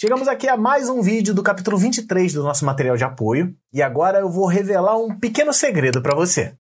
Chegamos aqui a mais um vídeo do capítulo 23 do nosso material de apoio, e agora eu vou revelar um pequeno segredo para você.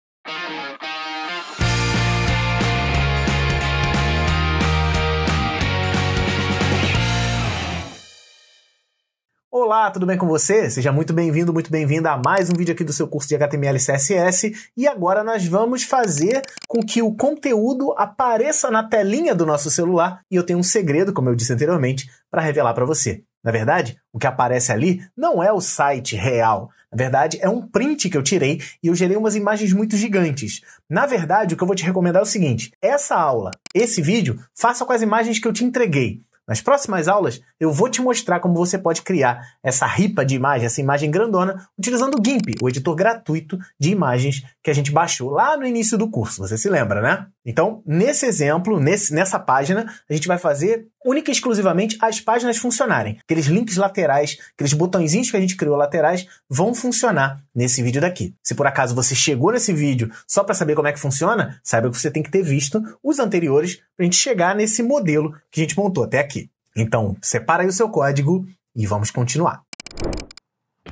Olá, tudo bem com você? Seja muito bem-vindo, muito bem-vinda a mais um vídeo aqui do seu curso de HTML e CSS. E agora nós vamos fazer com que o conteúdo apareça na telinha do nosso celular. E eu tenho um segredo, como eu disse anteriormente, para revelar para você. Na verdade, o que aparece ali não é o site real. Na verdade, é um print que eu tirei e eu gerei umas imagens muito gigantes. Na verdade, o que eu vou te recomendar é o seguinte: essa aula, esse vídeo, faça com as imagens que eu te entreguei. Nas próximas aulas, eu vou te mostrar como você pode criar essa ripa de imagem, essa imagem grandona, utilizando o GIMP, o editor gratuito de imagens que a gente baixou lá no início do curso. Você se lembra, né? Então, nesse exemplo, nesse, nessa página, a gente vai fazer única e exclusivamente as páginas funcionarem. Aqueles links laterais, aqueles botõezinhos que a gente criou laterais, vão funcionar nesse vídeo daqui. Se por acaso você chegou nesse vídeo só para saber como é que funciona, saiba que você tem que ter visto os anteriores para a gente chegar nesse modelo que a gente montou até aqui. Então, separa aí o seu código e vamos continuar.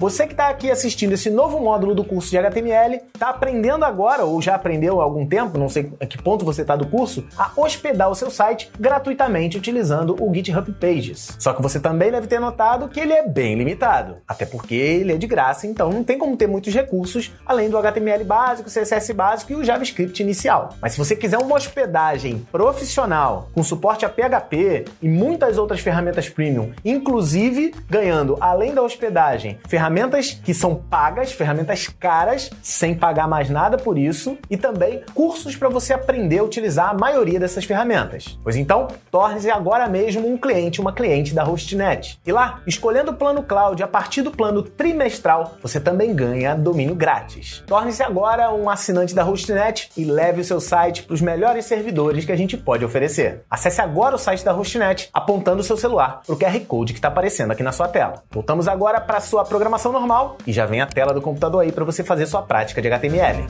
Você que está aqui assistindo esse novo módulo do curso de HTML, está aprendendo agora, ou já aprendeu há algum tempo, não sei a que ponto você está do curso, a hospedar o seu site gratuitamente utilizando o GitHub Pages. Só que você também deve ter notado que ele é bem limitado, até porque ele é de graça, então não tem como ter muitos recursos além do HTML básico, CSS básico e o JavaScript inicial. Mas se você quiser uma hospedagem profissional, com suporte a PHP e muitas outras ferramentas premium, inclusive ganhando, além da hospedagem, ferramentas ferramentas que são pagas, ferramentas caras, sem pagar mais nada por isso, e também cursos para você aprender a utilizar a maioria dessas ferramentas. Pois então, torne-se agora mesmo um cliente, uma cliente da Hostnet. E lá, escolhendo o plano cloud a partir do plano trimestral, você também ganha domínio grátis. Torne-se agora um assinante da Hostnet e leve o seu site para os melhores servidores que a gente pode oferecer. Acesse agora o site da Hostnet apontando o seu celular para o QR Code que está aparecendo aqui na sua tela. Voltamos agora para a sua programação instalação normal e já vem a tela do computador aí para você fazer sua prática de HTML.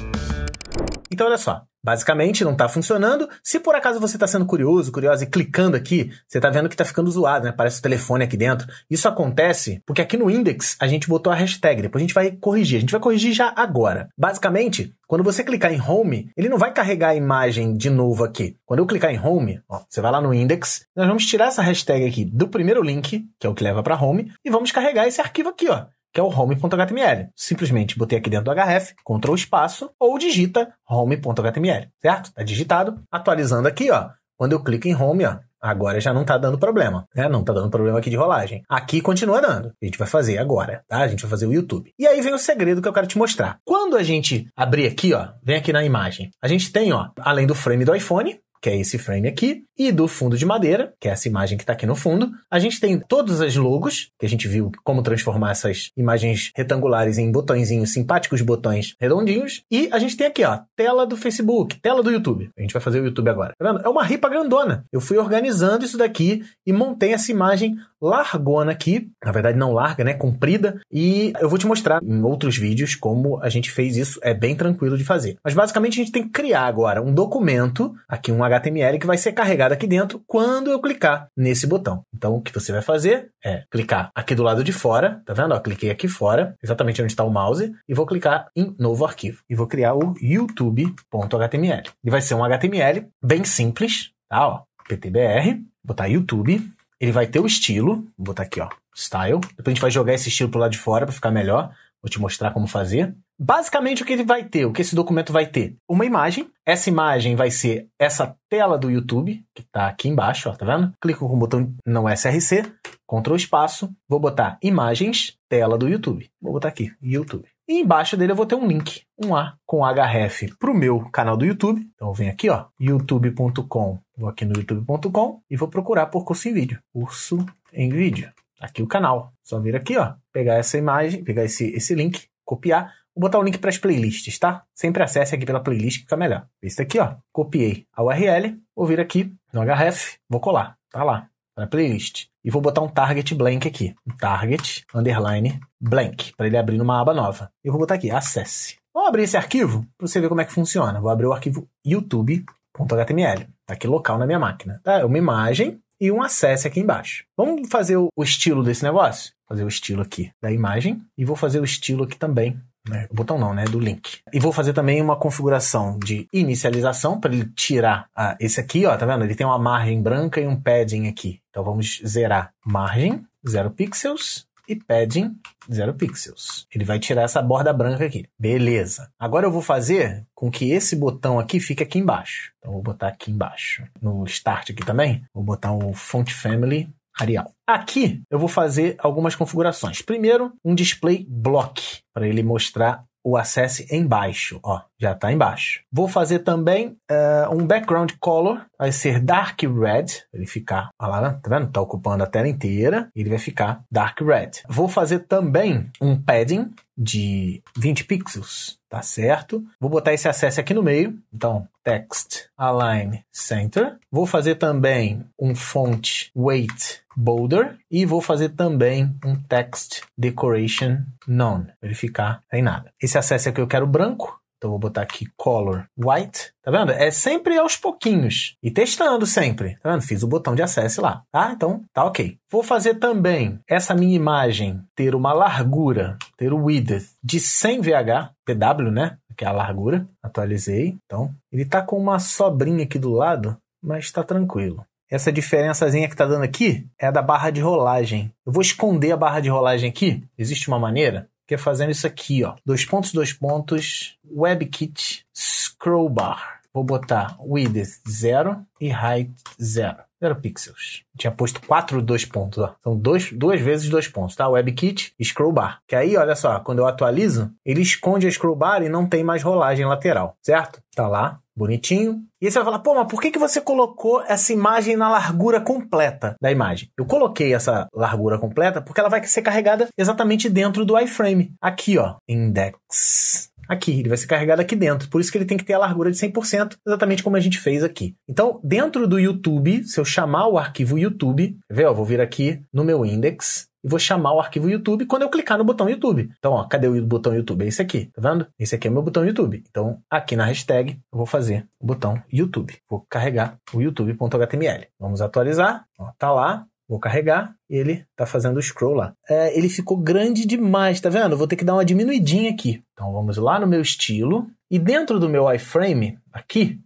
Então olha só, basicamente não está funcionando. Se por acaso você está sendo curioso, curiosa e clicando aqui, você está vendo que está ficando zoado, né? Parece o telefone aqui dentro. Isso acontece porque aqui no index a gente botou a hashtag, depois a gente vai corrigir. A gente vai corrigir já agora. Basicamente, quando você clicar em home, ele não vai carregar a imagem de novo aqui. Quando eu clicar em home, ó, você vai lá no index, nós vamos tirar essa hashtag aqui do primeiro link, que é o que leva para home, e vamos carregar esse arquivo aqui, ó que é o home.html. Simplesmente botei aqui dentro do href, Ctrl espaço, ou digita home.html, certo? Está digitado. Atualizando aqui, ó. Quando eu clico em home, ó, Agora já não está dando problema, né? Não está dando problema aqui de rolagem. Aqui continua dando. A gente vai fazer agora, tá? A gente vai fazer o YouTube. E aí vem o segredo que eu quero te mostrar. Quando a gente abrir aqui, ó, vem aqui na imagem. A gente tem, ó, além do frame do iPhone, que é esse frame aqui, e do fundo de madeira, que é essa imagem que está aqui no fundo, a gente tem todas as logos, que a gente viu como transformar essas imagens retangulares em botõezinhos, simpáticos botões redondinhos, e a gente tem aqui, ó, tela do Facebook, tela do YouTube. A gente vai fazer o YouTube agora. Tá vendo? É uma ripa grandona. Eu fui organizando isso daqui e montei essa imagem largona aqui, na verdade não larga, né, comprida, e eu vou te mostrar em outros vídeos como a gente fez isso, é bem tranquilo de fazer. Mas basicamente a gente tem que criar agora um documento, aqui um HTML que vai ser carregado aqui dentro quando eu clicar nesse botão. Então o que você vai fazer é clicar aqui do lado de fora, tá vendo? Ó, cliquei aqui fora, exatamente onde está o mouse, e vou clicar em novo arquivo e vou criar o youtube.html. E vai ser um HTML bem simples, tá, ó, PTBR, botar YouTube ele vai ter o estilo, vou botar aqui, ó, style. Depois a gente vai jogar esse estilo pro lado de fora para ficar melhor. Vou te mostrar como fazer. Basicamente o que ele vai ter, o que esse documento vai ter? Uma imagem. Essa imagem vai ser essa tela do YouTube, que tá aqui embaixo, ó, tá vendo? Clico com o botão não SRC, Ctrl espaço, vou botar imagens, tela do YouTube. Vou botar aqui, YouTube. E embaixo dele eu vou ter um link, um A com href para o meu canal do YouTube. Então eu venho aqui, ó, youtube.com. Vou aqui no youtube.com e vou procurar por curso em vídeo. Curso em vídeo. Aqui o canal. Só vir aqui, ó, pegar essa imagem, pegar esse, esse link, copiar. Vou botar o link para as playlists, tá? Sempre acesse aqui pela playlist que fica melhor. Esse aqui, ó, copiei a URL, vou vir aqui no href, vou colar. Tá lá, na playlist e vou botar um target blank aqui. target underline blank, para ele abrir numa aba nova. Eu vou botar aqui, acesse. Vamos abrir esse arquivo para você ver como é que funciona. Vou abrir o arquivo youtube.html. Está aqui local na minha máquina. Tá? É uma imagem e um acesse aqui embaixo. Vamos fazer o estilo desse negócio? Vou fazer o estilo aqui da imagem e vou fazer o estilo aqui também né? Botão não, né? Do link. E vou fazer também uma configuração de inicialização para ele tirar ah, esse aqui, ó, tá vendo? Ele tem uma margem branca e um padding aqui. Então vamos zerar margem, zero pixels e padding 0 pixels. Ele vai tirar essa borda branca aqui. Beleza. Agora eu vou fazer com que esse botão aqui fique aqui embaixo. Então vou botar aqui embaixo. No start aqui também, vou botar o font family Arial. Aqui eu vou fazer algumas configurações. Primeiro, um display block para ele mostrar o acesso embaixo, ó, já está embaixo. Vou fazer também uh, um background color, vai ser dark red, ele ficar, olha lá, tá vendo? Tá ocupando a tela inteira, ele vai ficar dark red. Vou fazer também um padding de 20 pixels, tá certo? Vou botar esse acesso aqui no meio, então text align center. Vou fazer também um font weight Boulder e vou fazer também um text decoration none, verificar sem nada. Esse acesso aqui eu quero branco, então vou botar aqui color white, tá vendo? É sempre aos pouquinhos e testando sempre, tá vendo? Fiz o botão de acesso lá, tá? Então tá ok. Vou fazer também essa minha imagem ter uma largura, ter o width de 100 VH, PW, né? Que é a largura. Atualizei. Então, ele tá com uma sobrinha aqui do lado, mas tá tranquilo. Essa diferençazinha que tá dando aqui é a da barra de rolagem. Eu vou esconder a barra de rolagem aqui. Existe uma maneira? Que é fazendo isso aqui, ó. Dois pontos, dois pontos, WebKit, Scrollbar. Vou botar width 0 e height 0. 0 pixels. tinha posto 4 dois pontos, ó. São dois, duas vezes dois pontos, tá? WebKit, scrollbar. Que aí, olha só, quando eu atualizo, ele esconde a scrollbar e não tem mais rolagem lateral, certo? Tá lá bonitinho. E aí você vai falar, pô, mas por que, que você colocou essa imagem na largura completa da imagem? Eu coloquei essa largura completa porque ela vai ser carregada exatamente dentro do iframe. Aqui, ó, index aqui, ele vai ser carregado aqui dentro. Por isso que ele tem que ter a largura de 100%, exatamente como a gente fez aqui. Então, dentro do YouTube, se eu chamar o arquivo YouTube, vê, ó, vou vir aqui no meu index, e vou chamar o arquivo YouTube quando eu clicar no botão YouTube. Então, ó, cadê o botão YouTube? É esse aqui, tá vendo? Esse aqui é o meu botão YouTube. Então, aqui na hashtag, eu vou fazer o botão YouTube. Vou carregar o youtube.html. Vamos atualizar. Ó, tá lá. Vou carregar, ele tá fazendo o scroll lá. É, ele ficou grande demais, tá vendo? Vou ter que dar uma diminuidinha aqui. Então vamos lá no meu estilo. E dentro do meu iframe, aqui,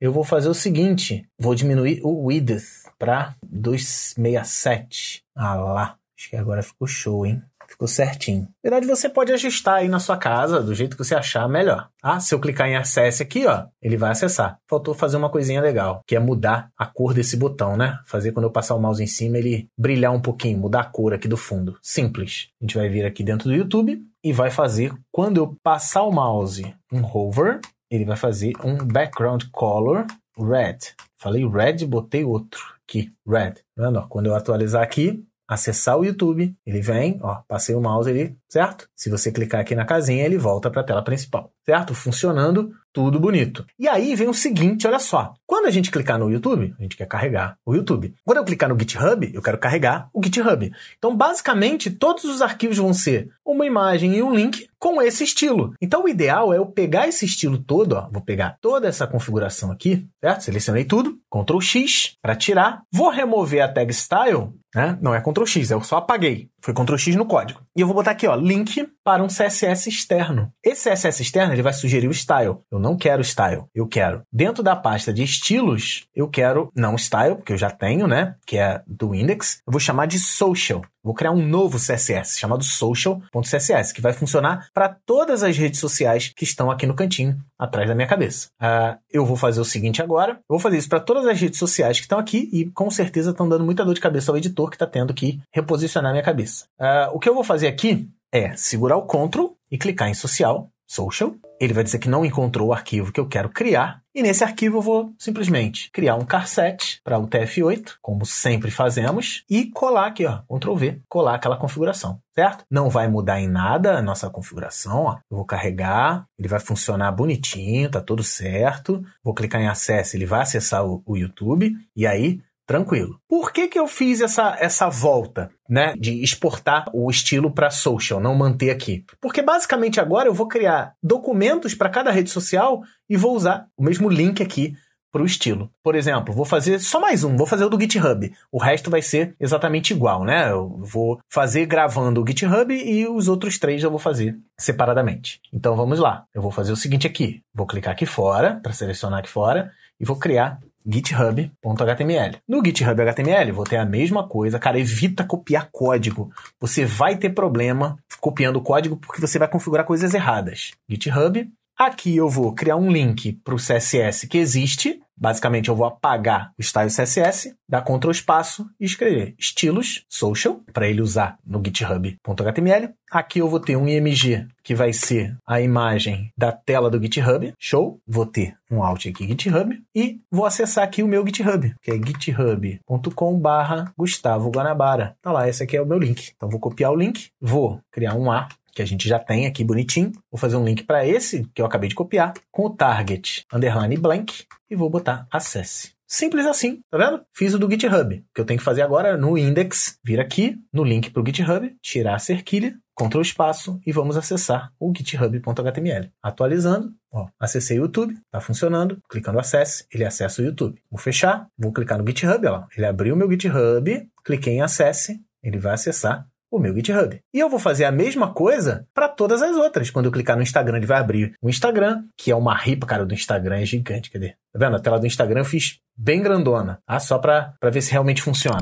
eu vou fazer o seguinte: vou diminuir o width para 267. Ah lá. Acho que agora ficou show, hein? Ficou certinho. Na verdade, você pode ajustar aí na sua casa, do jeito que você achar melhor. Ah, se eu clicar em acesse aqui, ó, ele vai acessar. Faltou fazer uma coisinha legal, que é mudar a cor desse botão, né? Fazer quando eu passar o mouse em cima, ele brilhar um pouquinho, mudar a cor aqui do fundo. Simples. A gente vai vir aqui dentro do YouTube e vai fazer, quando eu passar o mouse, um hover, ele vai fazer um background color red. Falei red, botei outro aqui, red. Tá vendo? Quando eu atualizar aqui, acessar o YouTube, ele vem, ó, passei o mouse ali, certo? Se você clicar aqui na casinha, ele volta para a tela principal, certo? Funcionando, tudo bonito. E aí vem o seguinte, olha só. Quando a gente clicar no YouTube, a gente quer carregar o YouTube. Quando eu clicar no GitHub, eu quero carregar o GitHub. Então, basicamente, todos os arquivos vão ser uma imagem e um link com esse estilo. Então, o ideal é eu pegar esse estilo todo, ó, vou pegar toda essa configuração aqui, certo? Selecionei tudo, Ctrl X para tirar, vou remover a tag style né? Não é Ctrl X, eu só apaguei. Foi Ctrl X no código. E eu vou botar aqui, ó, link para um CSS externo. Esse CSS externo, ele vai sugerir o style. Eu não quero style, eu quero. Dentro da pasta de estilos, eu quero não style, porque eu já tenho, né, que é do index. Eu vou chamar de social. Vou criar um novo CSS chamado social.css, que vai funcionar para todas as redes sociais que estão aqui no cantinho, atrás da minha cabeça. Uh, eu vou fazer o seguinte agora: eu vou fazer isso para todas as redes sociais que estão aqui e com certeza estão dando muita dor de cabeça ao editor que está tendo que reposicionar minha cabeça. Uh, o que eu vou fazer aqui é segurar o Ctrl e clicar em Social, Social. Ele vai dizer que não encontrou o arquivo que eu quero criar. E nesse arquivo eu vou simplesmente criar um carset para o TF8, como sempre fazemos, e colar aqui, ó, Ctrl V, colar aquela configuração, certo? Não vai mudar em nada a nossa configuração, ó. Eu vou carregar, ele vai funcionar bonitinho, tá tudo certo. Vou clicar em acesso, ele vai acessar o, o YouTube, e aí tranquilo. Por que, que eu fiz essa, essa volta, né, de exportar o estilo para social, não manter aqui? Porque basicamente agora eu vou criar documentos para cada rede social e vou usar o mesmo link aqui para o estilo. Por exemplo, vou fazer só mais um, vou fazer o do GitHub. O resto vai ser exatamente igual, né? Eu vou fazer gravando o GitHub e os outros três eu vou fazer separadamente. Então vamos lá. Eu vou fazer o seguinte aqui. Vou clicar aqui fora para selecionar aqui fora e vou criar github.html. No GitHub HTML, vou ter é a mesma coisa. Cara, evita copiar código. Você vai ter problema copiando código porque você vai configurar coisas erradas. GitHub. Aqui eu vou criar um link para o CSS que existe Basicamente, eu vou apagar o style CSS, dar Ctrl espaço e escrever estilos social para ele usar no github.html. Aqui eu vou ter um img que vai ser a imagem da tela do GitHub. Show. Vou ter um alt aqui GitHub e vou acessar aqui o meu GitHub, que é github.com/gustavo Guanabara. Tá lá, esse aqui é o meu link. Então vou copiar o link, vou criar um A que a gente já tem aqui bonitinho. Vou fazer um link para esse que eu acabei de copiar com o target underline blank e vou botar acesse. Simples assim, tá vendo? Fiz o do GitHub. O que eu tenho que fazer agora é, no index, vir aqui no link para o GitHub, tirar a cerquilha, Ctrl espaço e vamos acessar o github.html. Atualizando, ó, acessei o YouTube, tá funcionando. Clicando acesse, ele acessa o YouTube. Vou fechar, vou clicar no GitHub, ó, ele abriu meu GitHub, cliquei em acesse, ele vai acessar o meu GitHub. E eu vou fazer a mesma coisa para todas as outras. Quando eu clicar no Instagram, ele vai abrir o Instagram, que é uma ripa, cara, do Instagram é gigante, cadê? Tá vendo? A tela do Instagram eu fiz bem grandona, tá? só para ver se realmente funciona.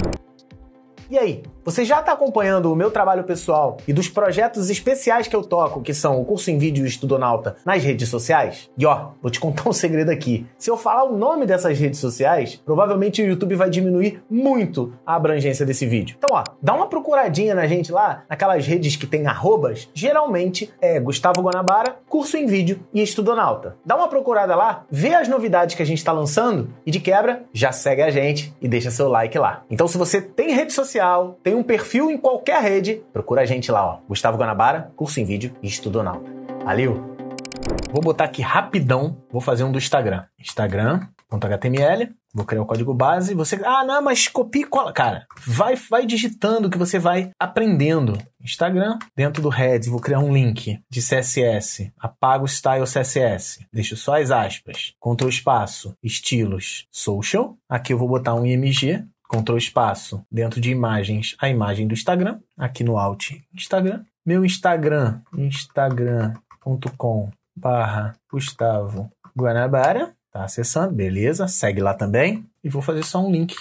E aí, você já está acompanhando o meu trabalho pessoal e dos projetos especiais que eu toco, que são o curso em vídeo e Estudonauta, nas redes sociais? E ó, vou te contar um segredo aqui. Se eu falar o nome dessas redes sociais, provavelmente o YouTube vai diminuir muito a abrangência desse vídeo. Então, ó, dá uma procuradinha na gente lá, naquelas redes que tem arrobas, geralmente é Gustavo Guanabara, curso em vídeo e Estudonauta. Dá uma procurada lá, vê as novidades que a gente está lançando e de quebra, já segue a gente e deixa seu like lá. Então, se você tem rede social, tem um perfil em qualquer rede, procura a gente lá, ó. Gustavo Guanabara, curso em vídeo e estudonauta. Valeu! Vou botar aqui rapidão, vou fazer um do Instagram. Instagram.html, vou criar o código base. Você, ah, não, mas copia e cola. Cara, vai, vai digitando que você vai aprendendo. Instagram, dentro do Reds, vou criar um link de CSS. Apago o style CSS. Deixo só as aspas. Ctrl espaço, estilos, social. Aqui eu vou botar um img Ctrl espaço, dentro de imagens, a imagem do Instagram, aqui no Alt Instagram. Meu Instagram, instagram.com barra Gustavo Guanabara. Tá acessando, beleza. Segue lá também. E vou fazer só um link,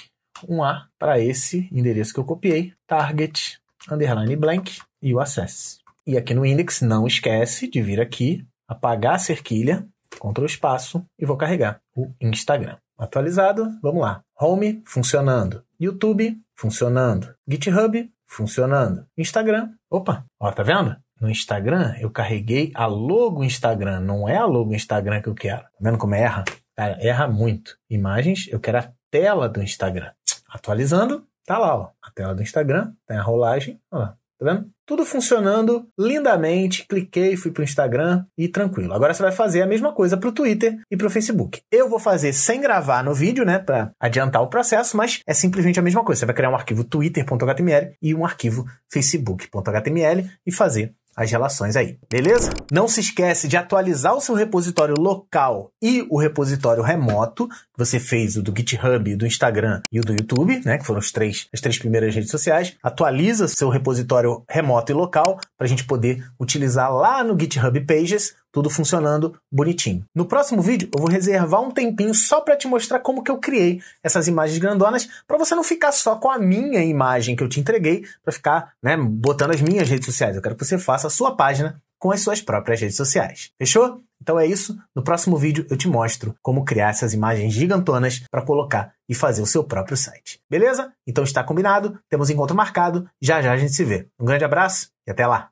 um A, para esse endereço que eu copiei, target, underline blank e o acesse. E aqui no index, não esquece de vir aqui, apagar a cerquilha, Ctrl espaço e vou carregar o Instagram. Atualizado, vamos lá. Home funcionando. YouTube funcionando. GitHub funcionando. Instagram, opa, ó, tá vendo? No Instagram eu carreguei a logo Instagram, não é a logo Instagram que eu quero. Tá vendo como erra? Cara, erra muito. Imagens, eu quero a tela do Instagram. Atualizando, tá lá, ó, a tela do Instagram, tem a rolagem, ó, tá vendo? Tudo funcionando lindamente. Cliquei, fui para o Instagram e tranquilo. Agora você vai fazer a mesma coisa para o Twitter e para o Facebook. Eu vou fazer sem gravar no vídeo, né, para adiantar o processo, mas é simplesmente a mesma coisa. Você vai criar um arquivo twitter.html e um arquivo facebook.html e fazer as relações aí, beleza? Não se esquece de atualizar o seu repositório local e o repositório remoto, que você fez o do GitHub, o do Instagram e o do YouTube, né, que foram os três, as três primeiras redes sociais. Atualiza seu repositório remoto e local para a gente poder utilizar lá no GitHub Pages tudo funcionando bonitinho. No próximo vídeo eu vou reservar um tempinho só para te mostrar como que eu criei essas imagens grandonas para você não ficar só com a minha imagem que eu te entreguei para ficar, né, botando as minhas redes sociais. Eu quero que você faça a sua página com as suas próprias redes sociais. Fechou? Então é isso. No próximo vídeo eu te mostro como criar essas imagens gigantonas para colocar e fazer o seu próprio site. Beleza? Então está combinado, temos encontro marcado, já já a gente se vê. Um grande abraço e até lá!